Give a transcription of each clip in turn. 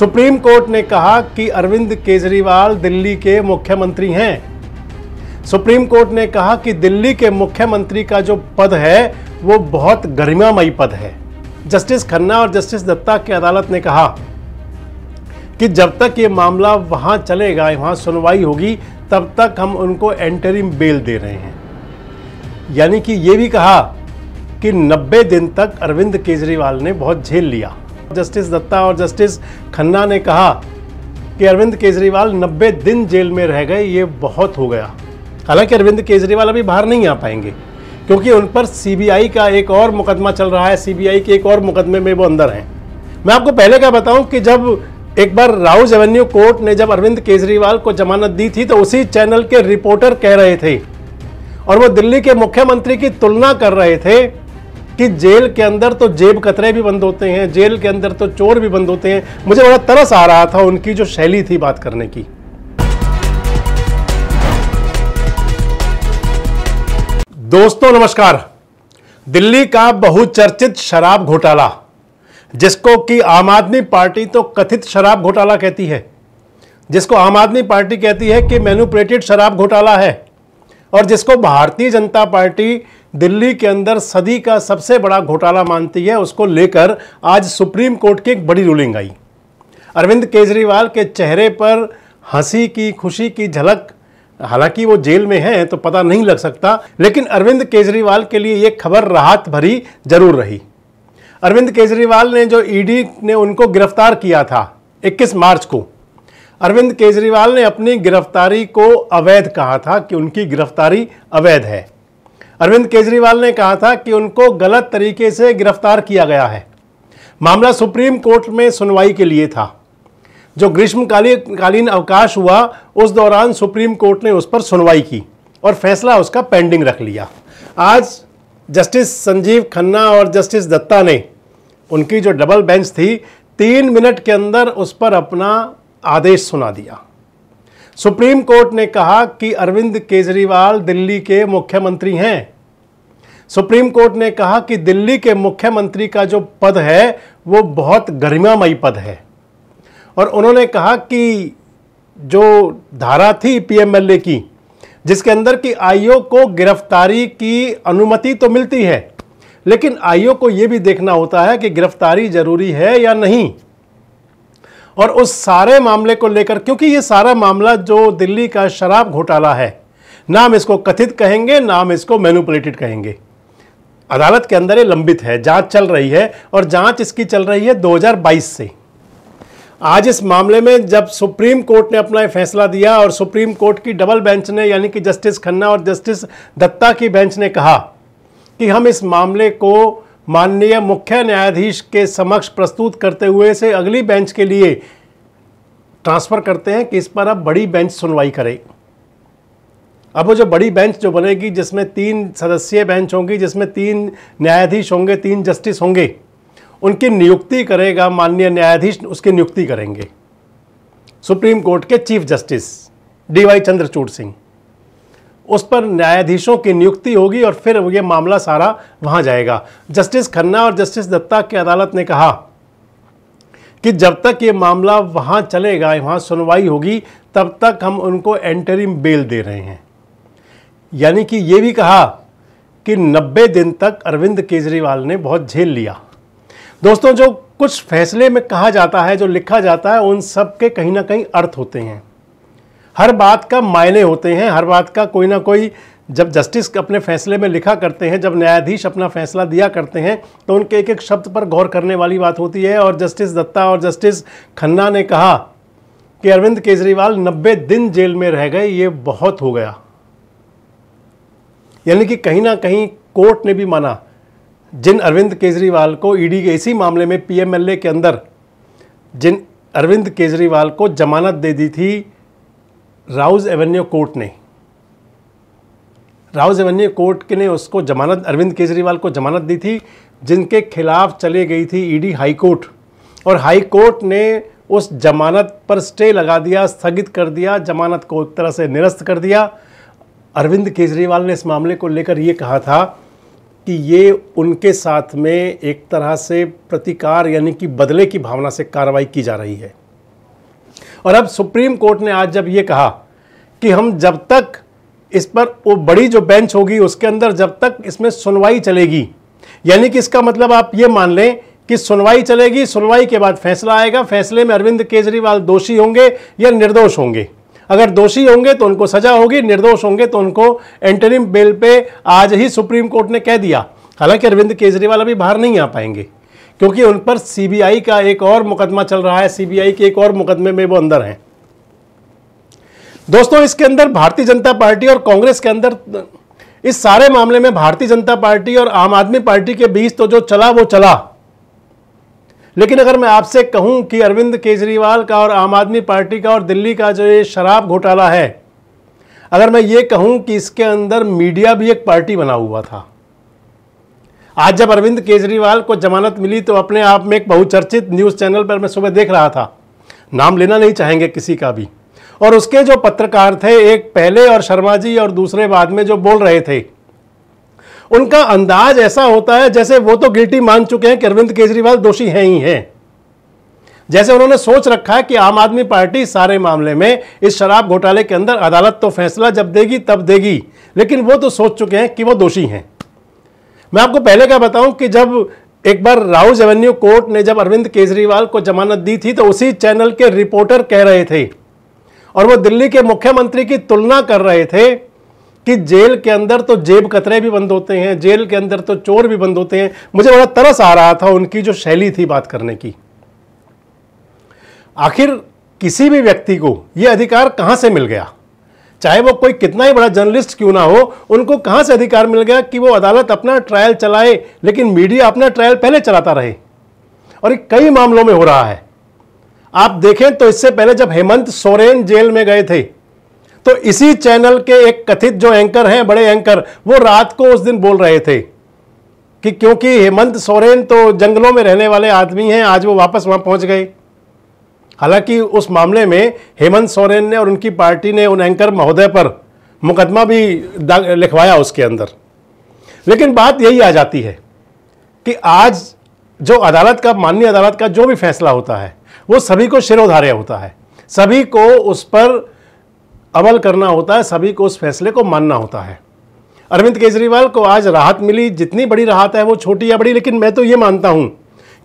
supreme court ने कहा कि अरविंद केजरीवाल दिल्ली के मुख्यमंत्री हैं सुप्रीम कोर्ट ने कहा कि दिल्ली के मुख्यमंत्री का जो पद है वो बहुत गरिमामयी पद है जस्टिस खन्ना और जस्टिस दत्ता की अदालत ने कहा कि जब तक ये मामला वहां चलेगा वहां सुनवाई होगी तब तक हम उनको एंटरिम बेल दे रहे हैं यानी कि ये भी कहा कि 90 दिन तक अरविंद केजरीवाल ने बहुत झेल लिया जस्टिस दत्ता और जस्टिस खन्ना ने कहा कि अरविंद केजरीवाल 90 दिन जेल में रह गए ये बहुत हो गया हालांकि अरविंद केजरीवाल अभी बाहर नहीं आ पाएंगे क्योंकि उन पर सीबीआई का एक और मुकदमा चल रहा है सीबीआई के एक और मुकदमे में वो अंदर हैं मैं आपको पहले क्या बताऊं कि जब एक बार राउज एवेन्यू कोर्ट ने जब अरविंद केजरीवाल को जमानत दी थी तो उसी चैनल के रिपोर्टर कह रहे थे और वो दिल्ली के मुख्यमंत्री की तुलना कर रहे थे कि जेल के अंदर तो जेब कतरे भी बंद होते हैं जेल के अंदर तो चोर भी बंद होते हैं मुझे बड़ा तरस आ रहा था उनकी जो शैली थी बात करने की दोस्तों नमस्कार दिल्ली का बहुचर्चित शराब घोटाला जिसको कि आम आदमी पार्टी तो कथित शराब घोटाला कहती है जिसको आम आदमी पार्टी कहती है कि मैनुपरेटेड शराब घोटाला है और जिसको भारतीय जनता पार्टी दिल्ली के अंदर सदी का सबसे बड़ा घोटाला मानती है उसको लेकर आज सुप्रीम कोर्ट की एक बड़ी रूलिंग आई अरविंद केजरीवाल के चेहरे पर हंसी की खुशी की झलक हालांकि वो जेल में हैं तो पता नहीं लग सकता लेकिन अरविंद केजरीवाल के लिए ये खबर राहत भरी जरूर रही अरविंद केजरीवाल ने जो ईडी ने उनको गिरफ्तार किया था 21 मार्च को अरविंद केजरीवाल ने अपनी गिरफ्तारी को अवैध कहा था कि उनकी गिरफ्तारी अवैध है अरविंद केजरीवाल ने कहा था कि उनको गलत तरीके से गिरफ्तार किया गया है मामला सुप्रीम कोर्ट में सुनवाई के लिए था जो ग्रीष्मकालीन अवकाश हुआ उस दौरान सुप्रीम कोर्ट ने उस पर सुनवाई की और फैसला उसका पेंडिंग रख लिया आज जस्टिस संजीव खन्ना और जस्टिस दत्ता ने उनकी जो डबल बेंच थी तीन मिनट के अंदर उस पर अपना आदेश सुना दिया सुप्रीम कोर्ट ने कहा कि अरविंद केजरीवाल दिल्ली के मुख्यमंत्री हैं सुप्रीम कोर्ट ने कहा कि दिल्ली के मुख्यमंत्री का जो पद है वो बहुत गरिमामयी पद है और उन्होंने कहा कि जो धारा थी पीएमएलए की जिसके अंदर कि आईओ को गिरफ्तारी की अनुमति तो मिलती है लेकिन आईओ को यह भी देखना होता है कि गिरफ्तारी जरूरी है या नहीं और उस सारे मामले को लेकर क्योंकि ये सारा मामला जो दिल्ली का शराब घोटाला है नाम इसको कथित कहेंगे नाम इसको मैनुपलेटेड कहेंगे अदालत के अंदर ये लंबित है जांच चल रही है और जांच इसकी चल रही है 2022 से आज इस मामले में जब सुप्रीम कोर्ट ने अपना फैसला दिया और सुप्रीम कोर्ट की डबल बेंच ने यानी कि जस्टिस खन्ना और जस्टिस दत्ता की बेंच ने कहा कि हम इस मामले को माननीय मुख्य न्यायाधीश के समक्ष प्रस्तुत करते हुए इसे अगली बेंच के लिए ट्रांसफ़र करते हैं कि इस पर अब बड़ी बेंच सुनवाई करे अब वो जो बड़ी बेंच जो बनेगी जिसमें तीन सदस्यीय बेंच होंगी जिसमें तीन न्यायाधीश होंगे तीन जस्टिस होंगे उनकी नियुक्ति करेगा माननीय न्यायाधीश उसकी नियुक्ति करेंगे सुप्रीम कोर्ट के chief justice D Y Chandrachud Singh उस पर न्यायाधीशों की नियुक्ति होगी और फिर ये मामला सारा वहां जाएगा जस्टिस खन्ना और जस्टिस दत्ता की अदालत ने कहा कि जब तक ये मामला वहां चलेगा वहां सुनवाई होगी तब तक हम उनको एंटरिम बेल दे रहे हैं यानी कि ये भी कहा कि 90 दिन तक अरविंद केजरीवाल ने बहुत झेल लिया दोस्तों जो कुछ फैसले में कहा जाता है जो लिखा जाता है उन सब के कहीं ना कहीं अर्थ होते हैं हर बात का मायने होते हैं हर बात का कोई ना कोई जब जस्टिस अपने फैसले में लिखा करते हैं जब न्यायाधीश अपना फैसला दिया करते हैं तो उनके एक एक शब्द पर गौर करने वाली बात होती है और जस्टिस दत्ता और जस्टिस खन्ना ने कहा कि अरविंद केजरीवाल 90 दिन जेल में रह गए ये बहुत हो गया यानी कि कहीं ना कहीं कोर्ट ने भी माना जिन अरविंद केजरीवाल को ईडी e के इसी मामले में पीएमएलए के अंदर जिन अरविंद केजरीवाल को जमानत दे दी थी राउज एवेन्यू कोर्ट ने राउज एवेन्यू कोर्ट ने उसको जमानत अरविंद केजरीवाल को जमानत दी थी जिनके खिलाफ चली गई थी ईडी हाई कोर्ट और हाई कोर्ट ने उस जमानत पर स्टे लगा दिया स्थगित कर दिया जमानत को एक तरह से निरस्त कर दिया अरविंद केजरीवाल ने इस मामले को लेकर ये कहा था कि ये उनके साथ में एक तरह से प्रतिकार यानी कि बदले की भावना से कार्रवाई की जा रही है और अब सुप्रीम कोर्ट ने आज जब ये कहा कि हम जब तक इस पर वो बड़ी जो बेंच होगी उसके अंदर जब तक इसमें सुनवाई चलेगी यानी कि इसका मतलब आप ये मान लें कि सुनवाई चलेगी सुनवाई के बाद फैसला आएगा फैसले में अरविंद केजरीवाल दोषी होंगे या निर्दोष होंगे अगर दोषी होंगे तो उनको सजा होगी निर्दोष होंगे तो उनको एंटरिम बेल पे आज ही सुप्रीम कोर्ट ने कह दिया हालांकि अरविंद केजरीवाल अभी बाहर नहीं आ पाएंगे क्योंकि उन पर सीबीआई का एक और मुकदमा चल रहा है सीबीआई के एक और मुकदमे में वो अंदर हैं दोस्तों इसके अंदर भारतीय जनता पार्टी और कांग्रेस के अंदर इस सारे मामले में भारतीय जनता पार्टी और आम आदमी पार्टी के बीच तो जो चला वो चला लेकिन अगर मैं आपसे कहूं कि अरविंद केजरीवाल का और आम आदमी पार्टी का और दिल्ली का जो ये शराब घोटाला है अगर मैं ये कहूं कि इसके अंदर मीडिया भी एक पार्टी बना हुआ था आज जब अरविंद केजरीवाल को जमानत मिली तो अपने आप में एक बहुचर्चित न्यूज़ चैनल पर मैं सुबह देख रहा था नाम लेना नहीं चाहेंगे किसी का भी और उसके जो पत्रकार थे एक पहले और शर्मा जी और दूसरे बाद में जो बोल रहे थे उनका अंदाज ऐसा होता है जैसे वो तो गिल्टी मान चुके हैं कि अरविंद केजरीवाल दोषी हैं ही हैं जैसे उन्होंने सोच रखा है कि आम आदमी पार्टी सारे मामले में इस शराब घोटाले के अंदर अदालत तो फैसला जब देगी तब देगी लेकिन वो तो सोच चुके हैं कि वो दोषी हैं मैं आपको पहले क्या बताऊं कि जब एक बार राउज एवेन्यू कोर्ट ने जब अरविंद केजरीवाल को जमानत दी थी तो उसी चैनल के रिपोर्टर कह रहे थे और वो दिल्ली के मुख्यमंत्री की तुलना कर रहे थे कि जेल के अंदर तो जेब कतरे भी बंद होते हैं जेल के अंदर तो चोर भी बंद होते हैं मुझे बड़ा तरस आ रहा था उनकी जो शैली थी बात करने की आखिर किसी भी व्यक्ति को यह अधिकार कहां से मिल गया चाहे वो कोई कितना ही बड़ा जर्नलिस्ट क्यों ना हो उनको कहाँ से अधिकार मिल गया कि वो अदालत अपना ट्रायल चलाए लेकिन मीडिया अपना ट्रायल पहले चलाता रहे और ये कई मामलों में हो रहा है आप देखें तो इससे पहले जब हेमंत सोरेन जेल में गए थे तो इसी चैनल के एक कथित जो एंकर हैं बड़े एंकर वो रात को उस दिन बोल रहे थे कि क्योंकि हेमंत सोरेन तो जंगलों में रहने वाले आदमी हैं आज वो वापस वहां पहुंच गए हालांकि उस मामले में हेमंत सोरेन ने और उनकी पार्टी ने उन एंकर महोदय पर मुकदमा भी लिखवाया उसके अंदर लेकिन बात यही आ जाती है कि आज जो अदालत का माननीय अदालत का जो भी फैसला होता है वो सभी को शिरोधार्य होता है सभी को उस पर अमल करना होता है सभी को उस फैसले को मानना होता है अरविंद केजरीवाल को आज राहत मिली जितनी बड़ी राहत है वो छोटी या बड़ी लेकिन मैं तो ये मानता हूँ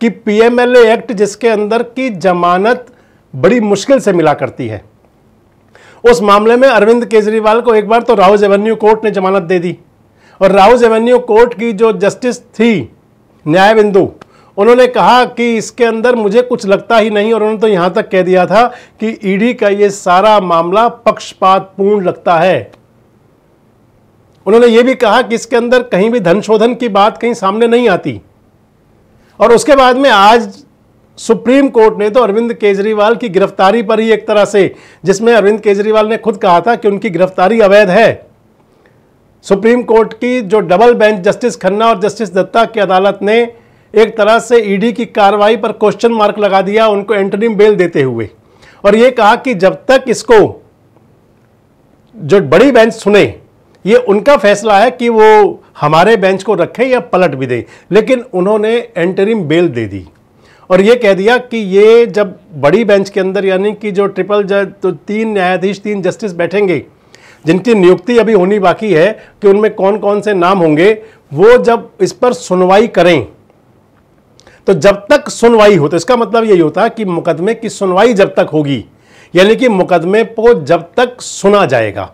कि पीएमएलए एक्ट जिसके अंदर की जमानत बड़ी मुश्किल से मिला करती है उस मामले में अरविंद केजरीवाल को एक बार तो राउज एवेन्यू कोर्ट ने जमानत दे दी और राउज एवेन्यू कोर्ट की जो जस्टिस थी न्याय बिंदु उन्होंने कहा कि इसके अंदर मुझे कुछ लगता ही नहीं और उन्होंने तो यहां तक कह दिया था कि ईडी का यह सारा मामला पक्षपातपूर्ण लगता है उन्होंने यह भी कहा कि इसके अंदर कहीं भी धन शोधन की बात कहीं सामने नहीं आती और उसके बाद में आज सुप्रीम कोर्ट ने तो अरविंद केजरीवाल की गिरफ्तारी पर ही एक तरह से जिसमें अरविंद केजरीवाल ने खुद कहा था कि उनकी गिरफ्तारी अवैध है सुप्रीम कोर्ट की जो डबल बेंच जस्टिस खन्ना और जस्टिस दत्ता की अदालत ने एक तरह से ईडी की कार्रवाई पर क्वेश्चन मार्क लगा दिया उनको एंटरिम बेल देते हुए और यह कहा कि जब तक इसको जो बड़ी बेंच सुने ये उनका फैसला है कि वो हमारे बेंच को रखें या पलट भी दें लेकिन उन्होंने एंटरिम बेल दे दी और ये कह दिया कि ये जब बड़ी बेंच के अंदर यानी कि जो ट्रिपल जज तो तीन न्यायाधीश तीन जस्टिस बैठेंगे जिनकी नियुक्ति अभी होनी बाकी है कि उनमें कौन कौन से नाम होंगे वो जब इस पर सुनवाई करें तो जब तक सुनवाई हो तो इसका मतलब यही होता है कि मुकदमे की सुनवाई जब तक होगी यानी कि मुकदमे को जब तक सुना जाएगा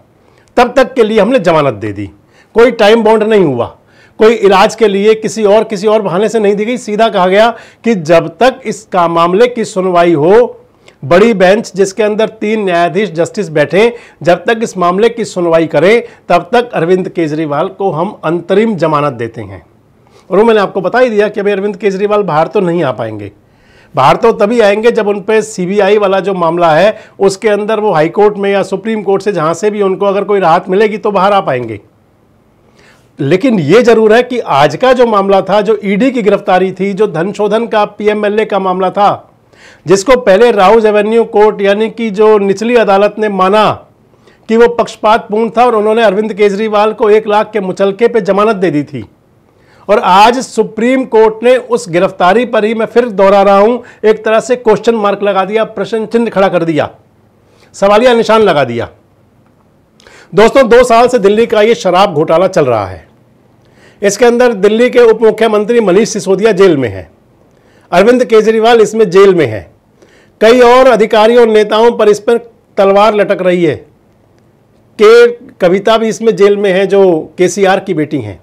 तब तक के लिए हमने जमानत दे दी कोई टाइम बाउंड नहीं हुआ कोई इलाज के लिए किसी और किसी और बहाने से नहीं दी गई सीधा कहा गया कि जब तक इस का मामले की सुनवाई हो बड़ी बेंच जिसके अंदर तीन न्यायाधीश जस्टिस बैठे जब तक इस मामले की सुनवाई करें तब तक अरविंद केजरीवाल को हम अंतरिम जमानत देते हैं और वो मैंने आपको बता ही दिया कि अभी अरविंद केजरीवाल बाहर तो नहीं आ पाएंगे बाहर तो तभी आएंगे जब उन पर सीबीआई वाला जो मामला है उसके अंदर वो हाईकोर्ट में या सुप्रीम कोर्ट से जहाँ से भी उनको अगर कोई राहत मिलेगी तो बाहर आ पाएंगे लेकिन ये जरूर है कि आज का जो मामला था जो ईडी e की गिरफ्तारी थी जो धन शोधन का पीएमएलए का मामला था जिसको पहले राउज एवेन्यू कोर्ट यानी कि जो निचली अदालत ने माना कि वो पक्षपातपूर्ण था और उन्होंने अरविंद केजरीवाल को एक लाख के मुचलके पे जमानत दे दी थी और आज सुप्रीम कोर्ट ने उस गिरफ्तारी पर ही मैं फिर दोहरा रहा हूं एक तरह से क्वेश्चन मार्क लगा दिया प्रश्न चिन्ह खड़ा कर दिया सवालिया निशान लगा दिया दोस्तों दो साल से दिल्ली का ये शराब घोटाला चल रहा है इसके अंदर दिल्ली के उप मुख्यमंत्री मनीष सिसोदिया जेल में हैं अरविंद केजरीवाल इसमें जेल में हैं कई और अधिकारियों और नेताओं पर इस पर तलवार लटक रही है के कविता भी इसमें जेल में है जो केसीआर की बेटी हैं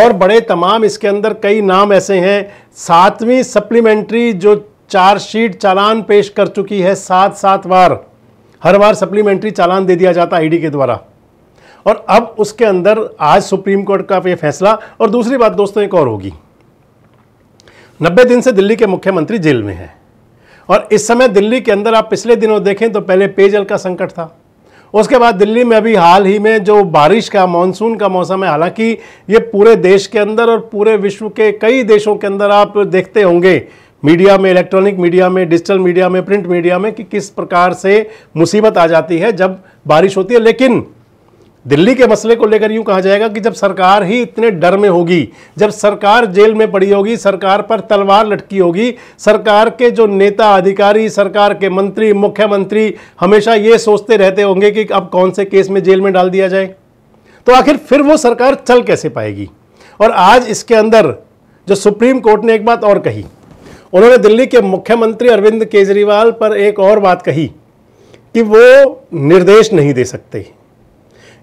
और बड़े तमाम इसके अंदर कई नाम ऐसे हैं सातवीं सप्लीमेंट्री जो चार्जशीट चालान पेश कर चुकी है सात सात बार हर बार सप्लीमेंट्री चालान दे दिया जाता ईडी के द्वारा और अब उसके अंदर आज सुप्रीम कोर्ट का यह फैसला और दूसरी बात दोस्तों एक और होगी नब्बे दिन से दिल्ली के मुख्यमंत्री जेल में हैं और इस समय दिल्ली के अंदर आप पिछले दिनों देखें तो पहले पेयजल का संकट था उसके बाद दिल्ली में अभी हाल ही में जो बारिश का मानसून का मौसम है हालांकि ये पूरे देश के अंदर और पूरे विश्व के कई देशों के अंदर आप देखते होंगे मीडिया में इलेक्ट्रॉनिक मीडिया में डिजिटल मीडिया में प्रिंट मीडिया में कि किस प्रकार से मुसीबत आ जाती है जब बारिश होती है लेकिन दिल्ली के मसले को लेकर यूं कहा जाएगा कि जब सरकार ही इतने डर में होगी जब सरकार जेल में पड़ी होगी सरकार पर तलवार लटकी होगी सरकार के जो नेता अधिकारी सरकार के मंत्री मुख्यमंत्री हमेशा ये सोचते रहते होंगे कि अब कौन से केस में जेल में डाल दिया जाए तो आखिर फिर वो सरकार चल कैसे पाएगी और आज इसके अंदर जो सुप्रीम कोर्ट ने एक बात और कही उन्होंने दिल्ली के मुख्यमंत्री अरविंद केजरीवाल पर एक और बात कही कि वो निर्देश नहीं दे सकते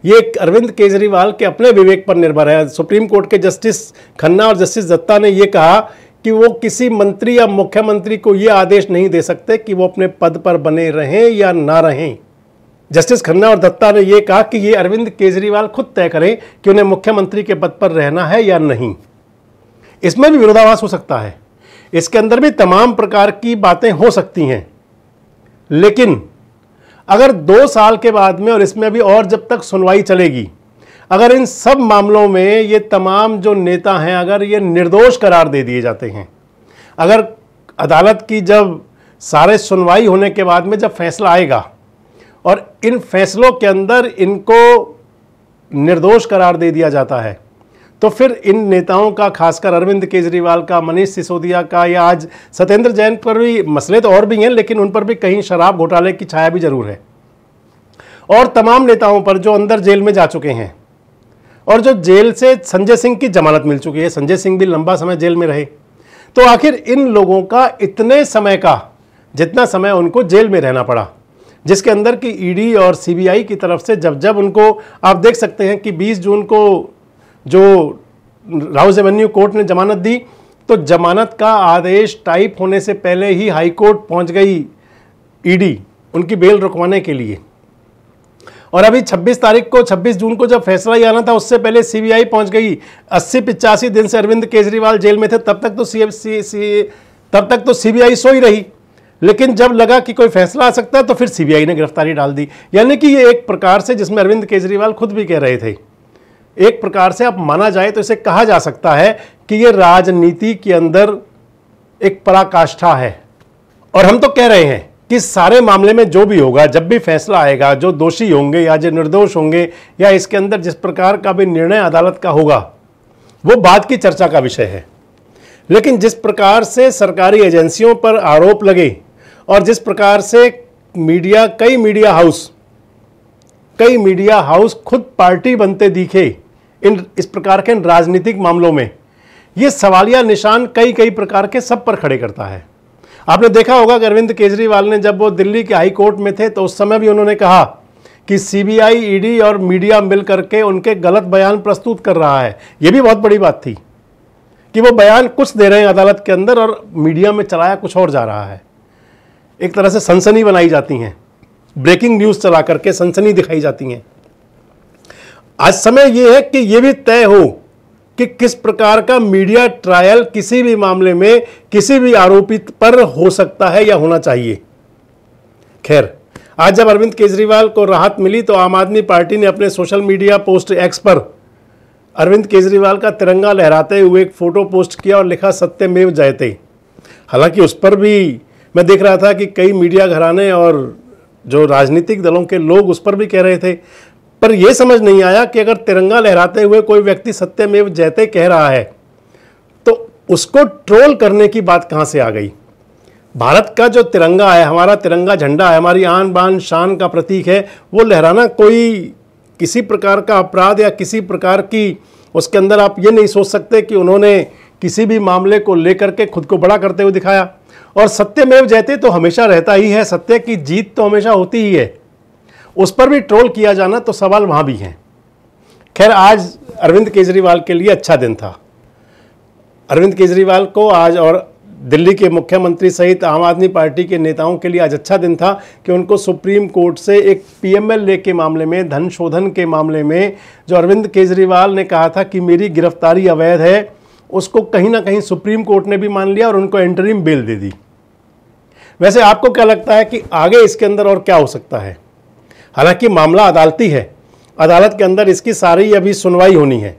ये अरविंद केजरीवाल के अपने विवेक पर निर्भर है सुप्रीम कोर्ट के जस्टिस खन्ना और जस्टिस दत्ता ने यह कहा कि वो किसी मंत्री या मुख्यमंत्री को ये आदेश नहीं दे सकते कि वो अपने पद पर बने रहें या ना रहें जस्टिस खन्ना और दत्ता ने यह कहा कि ये अरविंद केजरीवाल खुद तय करें कि उन्हें मुख्यमंत्री के पद पर रहना है या नहीं इसमें भी विरोधाभास हो सकता है इसके अंदर भी तमाम प्रकार की बातें हो सकती हैं लेकिन अगर दो साल के बाद में और इसमें अभी और जब तक सुनवाई चलेगी अगर इन सब मामलों में ये तमाम जो नेता हैं अगर ये निर्दोष करार दे दिए जाते हैं अगर अदालत की जब सारे सुनवाई होने के बाद में जब फैसला आएगा और इन फैसलों के अंदर इनको निर्दोष करार दे दिया जाता है तो फिर इन नेताओं का खासकर अरविंद केजरीवाल का मनीष सिसोदिया का या आज सत्येंद्र जैन पर भी मसले तो और भी हैं लेकिन उन पर भी कहीं शराब घोटाले की छाया भी जरूर है और तमाम नेताओं पर जो अंदर जेल में जा चुके हैं और जो जेल से संजय सिंह की जमानत मिल चुकी है संजय सिंह भी लंबा समय जेल में रहे तो आखिर इन लोगों का इतने समय का जितना समय उनको जेल में रहना पड़ा जिसके अंदर की ईडी और सीबीआई की तरफ से जब जब उनको आप देख सकते हैं कि 20 जून को जो राउज एवेन्यू कोर्ट ने जमानत दी तो जमानत का आदेश टाइप होने से पहले ही हाई कोर्ट पहुंच गई ईडी उनकी बेल रुकवाने के लिए और अभी 26 तारीख को 26 जून को जब फैसला ही आना था उससे पहले सीबीआई पहुंच गई अस्सी पिचासी दिन से अरविंद केजरीवाल जेल में थे तब तक तो सी सी सी तब तक तो सीबीआई सो ही रही लेकिन जब लगा कि कोई फैसला आ सकता है तो फिर सीबीआई ने गिरफ्तारी डाल दी यानी कि ये एक प्रकार से जिसमें अरविंद केजरीवाल खुद भी कह रहे थे एक प्रकार से आप माना जाए तो इसे कहा जा सकता है कि ये राजनीति के अंदर एक पराकाष्ठा है और हम तो कह रहे हैं कि सारे मामले में जो भी होगा जब भी फैसला आएगा जो दोषी होंगे या जो निर्दोष होंगे या इसके अंदर जिस प्रकार का भी निर्णय अदालत का होगा वो बाद की चर्चा का विषय है लेकिन जिस प्रकार से सरकारी एजेंसियों पर आरोप लगे और जिस प्रकार से मीडिया कई मीडिया हाउस कई मीडिया हाउस खुद पार्टी बनते दिखे इन इस प्रकार के राजनीतिक मामलों में ये सवालिया निशान कई कई प्रकार के सब पर खड़े करता है आपने देखा होगा कि अरविंद केजरीवाल ने जब वो दिल्ली के हाई कोर्ट में थे तो उस समय भी उन्होंने कहा कि सीबीआई, ईडी और मीडिया मिल करके उनके गलत बयान प्रस्तुत कर रहा है ये भी बहुत बड़ी बात थी कि वो बयान कुछ दे रहे हैं अदालत के अंदर और मीडिया में चलाया कुछ और जा रहा है एक तरह से सनसनी बनाई जाती हैं ब्रेकिंग न्यूज़ चला करके सनसनी दिखाई जाती हैं आज समय यह है कि यह भी तय हो कि किस प्रकार का मीडिया ट्रायल किसी भी मामले में किसी भी आरोपित पर हो सकता है या होना चाहिए खैर आज जब अरविंद केजरीवाल को राहत मिली तो आम आदमी पार्टी ने अपने सोशल मीडिया पोस्ट एक्स पर अरविंद केजरीवाल का तिरंगा लहराते हुए एक फ़ोटो पोस्ट किया और लिखा सत्य में जयते हालांकि उस पर भी मैं देख रहा था कि कई मीडिया घराने और जो राजनीतिक दलों के लोग उस पर भी कह रहे थे पर यह समझ नहीं आया कि अगर तिरंगा लहराते हुए कोई व्यक्ति सत्यमेव जयते कह रहा है तो उसको ट्रोल करने की बात कहां से आ गई भारत का जो तिरंगा है हमारा तिरंगा झंडा है हमारी आन बान शान का प्रतीक है वो लहराना कोई किसी प्रकार का अपराध या किसी प्रकार की उसके अंदर आप ये नहीं सोच सकते कि उन्होंने किसी भी मामले को लेकर के खुद को बड़ा करते हुए दिखाया और सत्यमेव जयते तो हमेशा रहता ही है सत्य की जीत तो हमेशा होती ही है उस पर भी ट्रोल किया जाना तो सवाल वहाँ भी हैं खैर आज अरविंद केजरीवाल के लिए अच्छा दिन था अरविंद केजरीवाल को आज और दिल्ली के मुख्यमंत्री सहित आम आदमी पार्टी के नेताओं के लिए आज अच्छा दिन था कि उनको सुप्रीम कोर्ट से एक पीएमएलए के मामले में धन शोधन के मामले में जो अरविंद केजरीवाल ने कहा था कि मेरी गिरफ्तारी अवैध है उसको कहीं ना कहीं सुप्रीम कोर्ट ने भी मान लिया और उनको एंटरिम बेल दे दी वैसे आपको क्या लगता है कि आगे इसके अंदर और क्या हो सकता है हालांकि मामला अदालती है अदालत के अंदर इसकी सारी अभी सुनवाई होनी है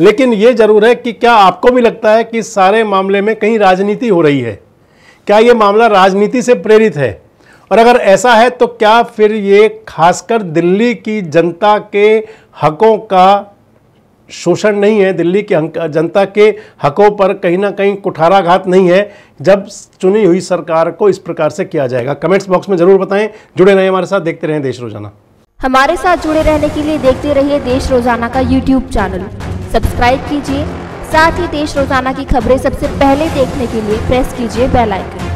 लेकिन ये ज़रूर है कि क्या आपको भी लगता है कि सारे मामले में कहीं राजनीति हो रही है क्या ये मामला राजनीति से प्रेरित है और अगर ऐसा है तो क्या फिर ये खासकर दिल्ली की जनता के हकों का शोषण नहीं है दिल्ली की जनता के हकों पर कहीं ना कहीं कुठाराघात नहीं है जब चुनी हुई सरकार को इस प्रकार से किया जाएगा कमेंट्स बॉक्स में जरूर बताएं जुड़े रहें हमारे साथ देखते रहें देश रोजाना हमारे साथ जुड़े रहने के लिए देखते रहिए देश रोजाना का यूट्यूब चैनल सब्सक्राइब कीजिए साथ ही देश रोजाना की खबरें सबसे पहले देखने के लिए प्रेस कीजिए बेलाइकन